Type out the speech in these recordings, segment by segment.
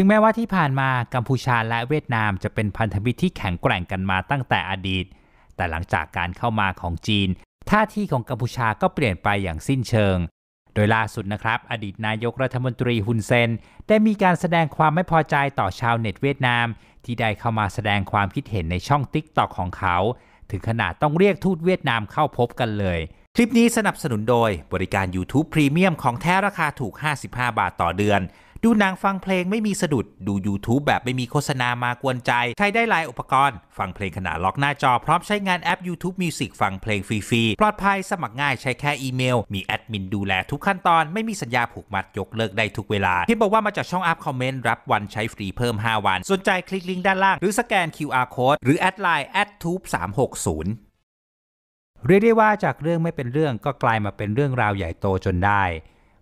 ถึงแม้ว่าที่ผ่านมากัมพูชาและเวียดนาม จะเป็นพันธมิตรที่แข็งแกร่งกันมาตั้งแต่อดีต แต่หลังจากการเข้ามาของจีน ท่าทีของกัมพูชาก็เปลี่ยนไปอย่างสิ้นเชิง โดยล่าสุดนะครับ อดีตนายกรัฐมนตรีฮุนเซน ได้มีการแสดงความไม่พอใจต่อชาวเน็ตเวียดนาม ที่ได้เข้ามาแสดงความคิดเห็นในช่องติ๊กต็อกของเขา ถึงขนาดต้องเรียกทูตเวียดนามเข้าพบกันเลย คลิปนี้สนับสนุนโดยบริการ YouTube รีเมียมของแท้ราคาถูก 55 บาทต่อเดือนดูหนังฟังเพลงไม่มีสะดุดดู YouTube แบบไม่มีโฆษณามากวนใจ ใช้ได้หลายอุปกรณ์ ฟังเพลงขนาดล็อกหน้าจอ พร้อมใช้งานแอป YouTube Music ฟังเพลงฟรี ๆ ปลอดภัยสมัครง่ายใช้แค่อีเมลมีแอดมินดูแลทุกขั้นตอนไม่มีสัญญาผูกมัดยกเลิกได้ทุกเวลา ที่บอกว่ามาจากช่องอัพคอมเมนต์ รับวันใช้ฟรีเพิ่ม5วันสนใจคลิกลิงก์ด้านล่างหรือสแกน QR code หรือแอดไลน์แอดทูบสามหกศูนย์เรียกได้ว่าจากเรื่องไม่เป็นเรื่องก็กลายมาเป็นเรื่องราวใหญ่โตจนได้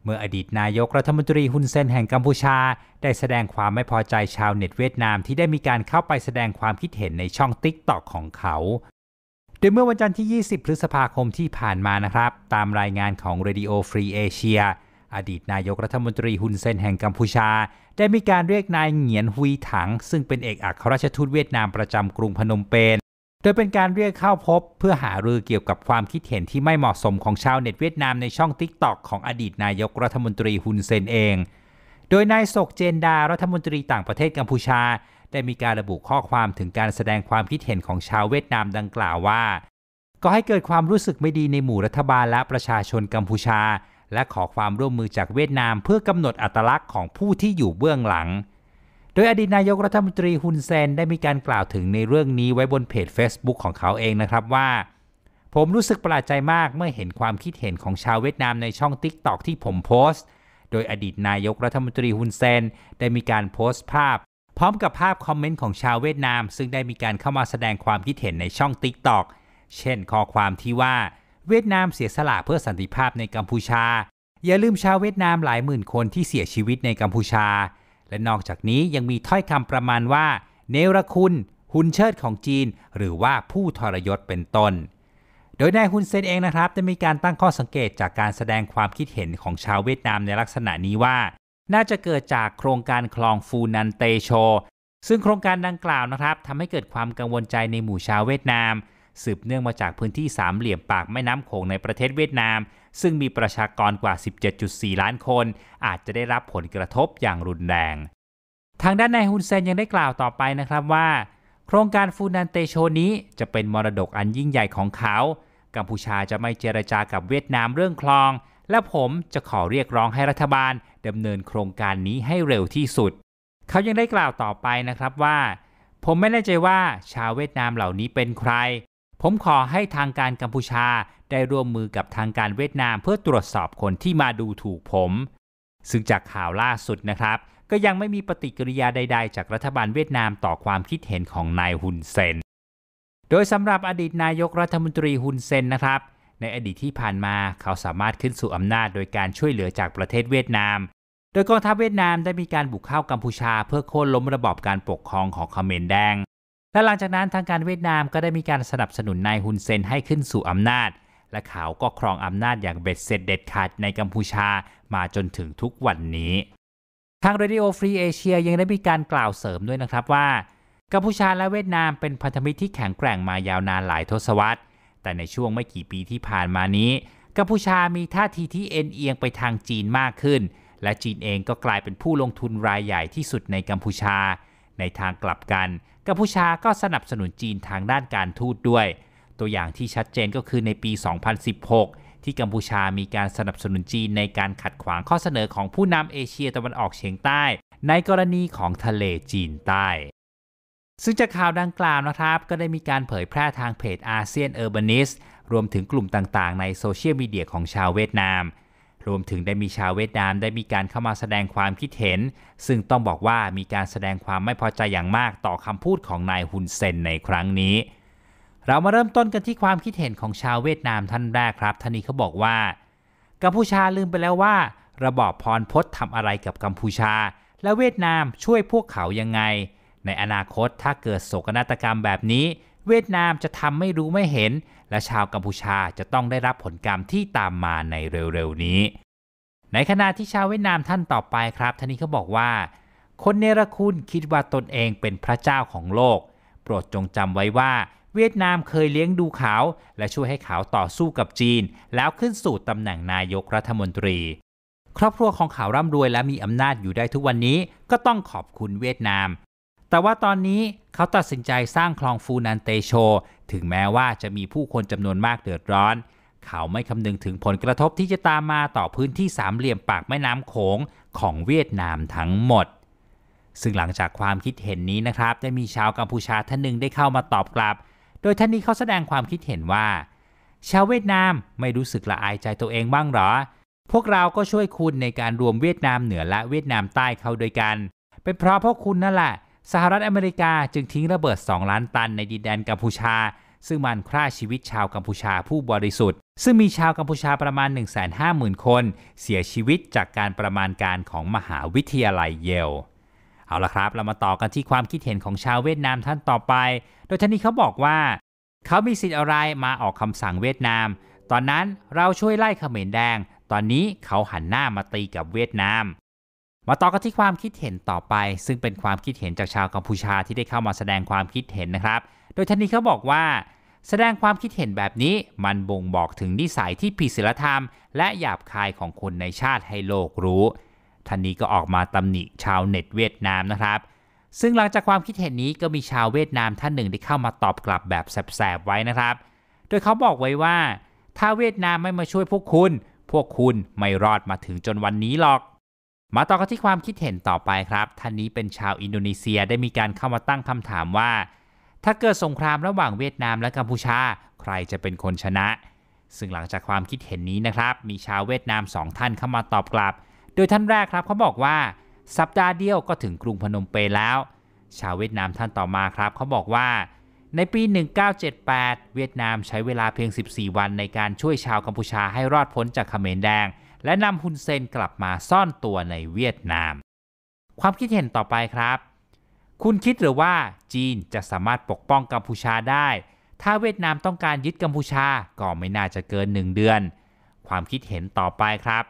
เมื่ออดีตนายกรัฐมนตรีฮุนเซน แห่งกัมพูชา ได้แสดงความไม่พอใจชาวเน็ตเวียดนามที่ได้มีการเข้าไปแสดงความคิดเห็นในช่องติ๊กตอกของเขาโดยเมื่อวันจันทร์ที่ 20 พฤษภาคมที่ผ่านมานะครับ ตามรายงานของ Radio Free Asia อดีตนายกรัฐมนตรีฮุนเซน แห่งกัมพูชา ได้มีการเรียกนายเหงียนฮุยถัง ซึ่งเป็นเอกอัครราชทูตเวียดนามประจำกรุงพนมเปญโดยเป็นการเรียกเข้าพบเพื่อหารือเกี่ยวกับความคิดเห็นที่ไม่เหมาะสมของชาวเน็ตเวียดนามในช่องทิกตอกของอดีตนายกรัฐมนตรีฮุนเซนเอง โดยนายศกเจนดา รัฐมนตรีต่างประเทศกัมพูชาได้มีการระบุข้อความถึงการแสดงความคิดเห็นของชาวเวียดนามดังกล่าวว่า ก็ให้เกิดความรู้สึกไม่ดีในหมู่รัฐบาลและประชาชนกัมพูชา และขอความร่วมมือจากเวียดนามเพื่อกำหนดอัตลักษณ์ของผู้ที่อยู่เบื้องหลังโดยอดีตนายกรัฐมนตรีฮุนเซนได้มีการกล่าวถึงในเรื่องนี้ไว้บนเพจ Facebook ของเขาเองนะครับว่า ผมรู้สึกประหลาดใจมากเมื่อเห็นความคิดเห็นของชาวเวียดนามในช่อง t i k t o อกที่ผมโพสต์ โดยอดีตนายกรัฐมนตรีฮุนเซน ได้มีการโพสต์ภาพ พร้อมกับภาพคอมเมนต์ของชาวเวียดนาม ซึ่งได้มีการเข้ามาแสดงความคิดเห็นในช่อง t i k t o อกเช่น ข้อความที่ว่า เวียดนามเสียสละเพื่อสันติภาพในกัมพูชา อย่าลืมชาวเวียดนามหลายหมื่นคนที่เสียชีวิตในกัมพูชาและนอกจากนี้ยังมีถ้อยคำประมาณว่า เนรคุณ หุนเชิดของจีน หรือว่าผู้ทรยศเป็นต้น โดยนายฮุนเซนเองนะครับ จะมีการตั้งข้อสังเกตจากการแสดงความคิดเห็นของชาวเวียดนามในลักษณะนี้ว่า น่าจะเกิดจากโครงการคลองฟูนันเตโชซึ่งโครงการดังกล่าวนะครับทำให้เกิดความกังวลใจในหมู่ชาวเวียดนามสืบเนื่องมาจากพื้นที่สามเหลี่ยมปากแม่น้ำโขงในประเทศเวียดนาม ซึ่งมีประชากรกว่า 17.4 ล้านคน อาจจะได้รับผลกระทบอย่างรุนแรง ทางด้านนายฮุนเซนยังได้กล่าวต่อไปนะครับว่า โครงการฟูนันเตโชนี้จะเป็นมรดกอันยิ่งใหญ่ของเขา กัมพูชาจะไม่เจรจากับเวียดนามเรื่องคลอง และผมจะขอเรียกร้องให้รัฐบาลดำเนินโครงการนี้ให้เร็วที่สุด เขายังได้กล่าวต่อไปนะครับว่า ผมไม่แน่ใจว่าชาวเวียดนามเหล่านี้เป็นใครผมขอให้ทางการกัมพูชาได้ร่วมมือกับทางการเวียดนามเพื่อตรวจสอบคนที่มาดูถูกผม ซึ่งจากข่าวล่าสุดนะครับ ก็ยังไม่มีปฏิกิริยาใดๆจากรัฐบาลเวียดนามต่อความคิดเห็นของนายฮุนเซน โดยสำหรับอดีตนายกรัฐมนตรีฮุนเซนนะครับในอดีตที่ผ่านมาเขาสามารถขึ้นสู่อำนาจโดยการช่วยเหลือจากประเทศเวียดนาม โดยกองทัพเวียดนามได้มีการบุกเข้ากัมพูชา เพื่อโค่นล้มระบอบการปกครองของเขมรแดงและหลังจากนั้นทางการเวียดนามก็ได้มีการสนับสนุนนายฮุนเซนให้ขึ้นสู่อำนาจ และเขาก็ครองอำนาจอย่างเบ็ดเสร็จเด็ดขาดในกัมพูชามาจนถึงทุกวันนี้ ทาง Radio Free Asia ยังได้มีการกล่าวเสริมด้วยนะครับว่ากัมพูชาและเวียดนามเป็นพันธมิตรที่แข็งแกร่งมายาวนานหลายทศวรรษ แต่ในช่วงไม่กี่ปีที่ผ่านมานี้กัมพูชามีท่าทีที่เอ็นเอียงไปทางจีนมากขึ้น และจีนเองก็กลายเป็นผู้ลงทุนรายใหญ่ที่สุดในกัมพูชา ในทางกลับกันกัมพูชาก็สนับสนุนจีนทางด้านการทูตด้วย ตัวอย่างที่ชัดเจนก็คือในปี 2016 ที่กัมพูชามีการสนับสนุนจีนในการขัดขวางข้อเสนอของผู้นำเอเชียตะวันออกเฉียงใต้ ในกรณีของทะเลจีนใต้ ซึ่งจากข่าวดังกล่าวนะครับก็ได้มีการเผยแพร่ทางเพจอาเซียนเออร์บานิสรวมถึงกลุ่มต่างๆในโซเชียลมีเดียของชาวเวียดนามรวมถึงได้มีชาวเวียดนามได้มีการเข้ามาแสดงความคิดเห็น ซึ่งต้องบอกว่ามีการแสดงความไม่พอใจอย่างมากต่อคำพูดของนายฮุนเซนในครั้งนี้ เรามาเริ่มต้นกันที่ความคิดเห็นของชาวเวียดนามท่านแรกครับท่านนี้เขาบอกว่า กัมพูชาลืมไปแล้วว่า ระบอบพรพศทำอะไรกับกัมพูชา และเวียดนามช่วยพวกเขายังไง ในอนาคตถ้าเกิดโศกนาฏกรรมแบบนี้เวียดนามจะทำไม่รู้ไม่เห็น และชาวกัมพูชาจะต้องได้รับผลกรรมที่ตามมาในเร็วๆนี้ ในขณะที่ชาวเวียดนามท่านต่อไปครับท่านนี้เขาบอกว่า คนเนรคุณคิดว่าตนเองเป็นพระเจ้าของโลก โปรดจงจำไว้ว่าเวียดนามเคยเลี้ยงดูเขาและช่วยให้เขาต่อสู้กับจีน แล้วขึ้นสู่ตำแหน่งนายกรัฐมนตรี ครอบครัวของเขาร่ำรวยและมีอำนาจอยู่ได้ทุกวันนี้ก็ต้องขอบคุณเวียดนามแต่ว่าตอนนี้เขาตัดสินใจสร้างคลองฟูนันเตโช ถึงแม้ว่าจะมีผู้คนจำนวนมากเดือดร้อน เขาไม่คำนึงถึงผลกระทบที่จะตามมาต่อพื้นที่สามเหลี่ยมปากแม่น้ำโขงของเวียดนามทั้งหมด ซึ่งหลังจากความคิดเห็นนี้นะครับ ได้มีชาวกัมพูชาท่านหนึ่งได้เข้ามาตอบกลับ โดยท่านนี้เขาแสดงความคิดเห็นว่าชาวเวียดนามไม่รู้สึกละอายใจตัวเองบ้างหรอ พวกเราก็ช่วยคุณในการรวมเวียดนามเหนือและเวียดนามใต้เข้าด้วยกัน เป็นเพราะพวกคุณนั่นแหละสหรัฐอเมริกาจึงทิ้งระเบิด 2 ล้านตันในดินแดนกัมพูชา ซึ่งมันฆ่าชีวิตชาวกัมพูชาผู้บริสุทธิ์ ซึ่งมีชาวกัมพูชาประมาณ 150,000 คนเสียชีวิตจากการประมาณการของมหาวิทยาลัยเยลเอาละครับ เรามาต่อกันที่ความคิดเห็นของชาวเวียดนามท่านต่อไป โดยท่านนี้เขาบอกว่า เขามีสิทธิ์อะไรมาออกคำสั่งเวียดนาม ตอนนั้นเราช่วยไล่เขมรแดง ตอนนี้เขาหันหน้ามาตีกับเวียดนามมาต่อกันที่ความคิดเห็นต่อไป ซึ่งเป็นความคิดเห็นจากชาวกัมพูชาที่ได้เข้ามาแสดงความคิดเห็นนะครับ โดยท่านนี้เขาบอกว่า แสดงความคิดเห็นแบบนี้มันบ่งบอกถึงนิสัยที่ผิดศีลธรรม และหยาบคายของคนในชาติให้โลกรู้ท่านนี้ก็ออกมาตำหนิชาวเน็ตเวียดนามนะครับ ซึ่งหลังจากความคิดเห็นนี้ก็มีชาวเวียดนามท่านหนึ่งได้เข้ามาตอบกลับแบบแสบๆไว้นะครับ โดยเขาบอกไว้ว่า ถ้าเวียดนามไม่มาช่วยพวกคุณ พวกคุณไม่รอดมาถึงจนวันนี้หรอกมาต่อกันที่ความคิดเห็นต่อไปครับ ท่านนี้เป็นชาวอินโดนีเซียได้มีการเข้ามาตั้งคำถามว่า ถ้าเกิดสงครามระหว่างเวียดนามและกัมพูชาใครจะเป็นคนชนะ ซึ่งหลังจากความคิดเห็นนี้นะครับ มีชาวเวียดนามสองท่านเข้ามาตอบกลับ โดยท่านแรกครับเขาบอกว่าสัปดาห์เดียวก็ถึงกรุงพนมเปญแล้ว ชาวเวียดนามท่านต่อมาครับเขาบอกว่า ในปี 1978 เวียดนามใช้เวลาเพียง 14 วัน ในการช่วยชาวกัมพูชาให้รอดพ้นจากเขมรแดงและนำฮุนเซนกลับมาซ่อนตัวในเวียดนาม ความคิดเห็นต่อไปครับ คุณคิดหรือว่าจีนจะสามารถปกป้องกัมพูชาได้ ถ้าเวียดนามต้องการยึดกัมพูชาก็ไม่น่าจะเกินหนึ่งเดือน ความคิดเห็นต่อไปครับ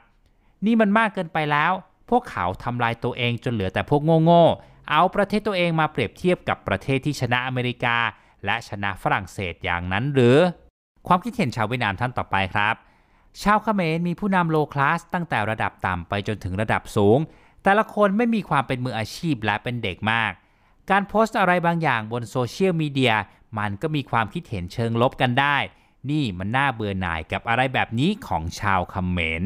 นี่มันมากเกินไปแล้ว พวกเขาทำลายตัวเองจนเหลือแต่พวกโง่ๆ เอาประเทศตัวเองมาเปรียบเทียบกับประเทศที่ชนะอเมริกา และชนะฝรั่งเศสอย่างนั้นหรือ ความคิดเห็นชาวเวียดนามท่านต่อไปครับชาวเขมรมีผู้นำโลคลาสตั้งแต่ระดับต่ำไปจนถึงระดับสูง แต่ละคนไม่มีความเป็นมืออาชีพและเป็นเด็กมาก การโพสต์อะไรบางอย่างบนโซเชียลมีเดียมันก็มีความคิดเห็นเชิงลบกันได้ นี่มันน่าเบื่อหน่ายกับอะไรแบบนี้ของชาวเขมร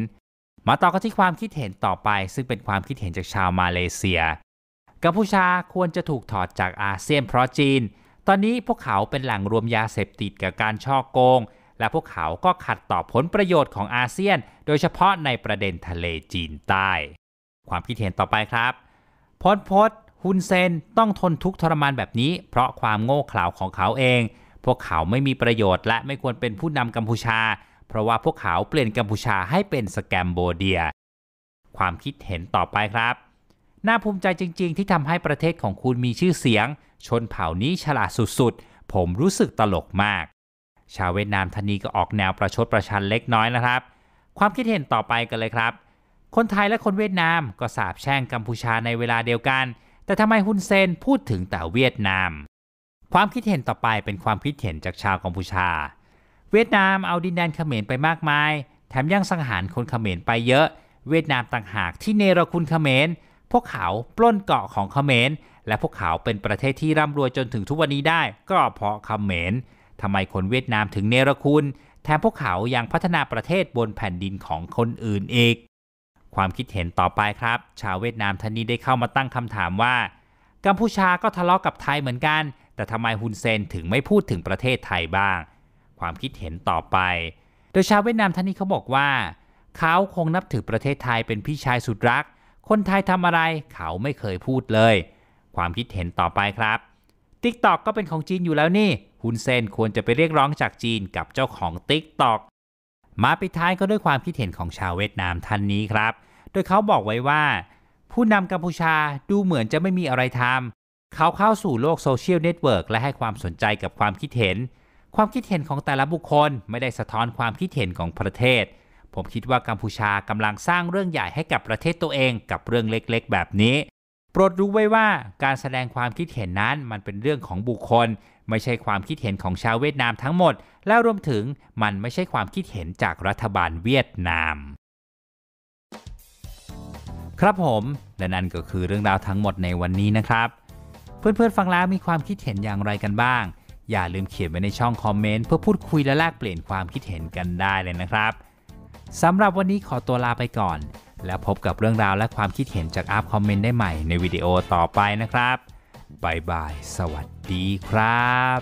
มาต่อกันที่ความคิดเห็นต่อไปซึ่งเป็นความคิดเห็นจากชาวมาเลเซีย กัมพูชาควรจะถูกถอดจากอาเซียนเพราะจีน ตอนนี้พวกเขาเป็นแหล่งรวมยาเสพติดกับการช่อโกงและพวกเขาก็ขัดต่อผลประโยชน์ของอาเซียน โดยเฉพาะในประเด็นทะเลจีนใต้ ความคิดเห็นต่อไปครับพลพศฮุนเซน ต้องทนทุกข์ทรมานแบบนี้ เพราะความโง่เขลาของเขาเอง พวกเขาไม่มีประโยชน์และไม่ควรเป็นผู้นำกัมพูชา เพราะว่าพวกเขาเปลี่ยนกัมพูชาให้เป็นสแกมโบเดีย ความคิดเห็นต่อไปครับ น่าภูมิใจจริง ๆ ที่ทำให้ประเทศของคุณมีชื่อเสียง ชนเผ่านี้ฉลาดสุดๆ ผมรู้สึกตลกมากชาวเวียดนามท่านนี้ก็ออกแนวประชดประชันเล็กน้อยนะครับ ความคิดเห็นต่อไปกันเลยครับ คนไทยและคนเวียดนามก็สาบแช่งกัมพูชาในเวลาเดียวกัน แต่ทำไมฮุนเซนพูดถึงแต่เวียดนาม ความคิดเห็นต่อไปเป็นความคิดเห็นจากชาวกัมพูชา เวียดนามเอาดินแดนเขมรไปมากมาย แถมยังสังหารคนเขมรไปเยอะ เวียดนามต่างหากที่เนรคุณเขมร พวกเขาปล้นเกาะของเขมร และพวกเขาเป็นประเทศที่ร่ำรวยจนถึงทุกวันนี้ได้ก็เพราะเขมรทำไมคนเวียดนามถึงเนรคุณแถมพวกเขายังพัฒนาประเทศบนแผ่นดินของคนอื่นอีก ความคิดเห็นต่อไปครับ ชาวเวียดนามท่านนี้ได้เข้ามาตั้งคำถามว่า กัมพูชาก็ทะเลาะกกับไทยเหมือนกัน แต่ทำไมฮุนเซนถึงไม่พูดถึงประเทศไทยบ้าง ความคิดเห็นต่อไป โดยชาวเวียดนามท่านนี้เขาบอกว่า เขาคงนับถือประเทศไทยเป็นพี่ชายสุดรัก คนไทยทำอะไรเขาไม่เคยพูดเลย ความคิดเห็นต่อไปครับ TikTok ก็เป็นของจีนอยู่แล้วนี่ฮุนเซนควรจะไปเรียกร้องจากจีนกับเจ้าของ t ิ k t o k มาปิดท้ายก็ด้วยความคิดเห็นของชาวเวียดนามท่านนี้ครับ โดยเขาบอกไว้ว่า ผู้นำกัมพูชาดูเหมือนจะไม่มีอะไรทำเขาเข้าสู่โลกโซเชียลเน็ตเวิร์กและให้ความสนใจกับความคิดเห็น ความคิดเห็นของแต่ละบุคคลไม่ได้สะท้อนความคิดเห็นของประเทศ ผมคิดว่ากัมพูชากำลังสร้างเรื่องใหญ่ให้กับประเทศตัวเองกับเรื่องเล็กๆ แบบนี้ โปรดรู้ไว้ว่าการแสดงความคิดเห็นนั้นมันเป็นเรื่องของบุคคลไม่ใช่ความคิดเห็นของชาวเวียดนามทั้งหมด และรวมถึงมันไม่ใช่ความคิดเห็นจากรัฐบาลเวียดนาม ครับผมและนั่นก็คือเรื่องราวทั้งหมดในวันนี้นะครับ เพื่อนๆฟังแล้วมีความคิดเห็นอย่างไรกันบ้าง อย่าลืมเขียนไว้ในช่องคอมเมนต์ เพื่อพูดคุยและแลกเปลี่ยนความคิดเห็นกันได้เลยนะครับสำหรับวันนี้ขอตัวลาไปก่อน แล้วพบกับเรื่องราวและความคิดเห็นจากอาร์คอมเมนต์ได้ใหม่ในวิดีโอต่อไปนะครับบายบายสวัสดีดีครับ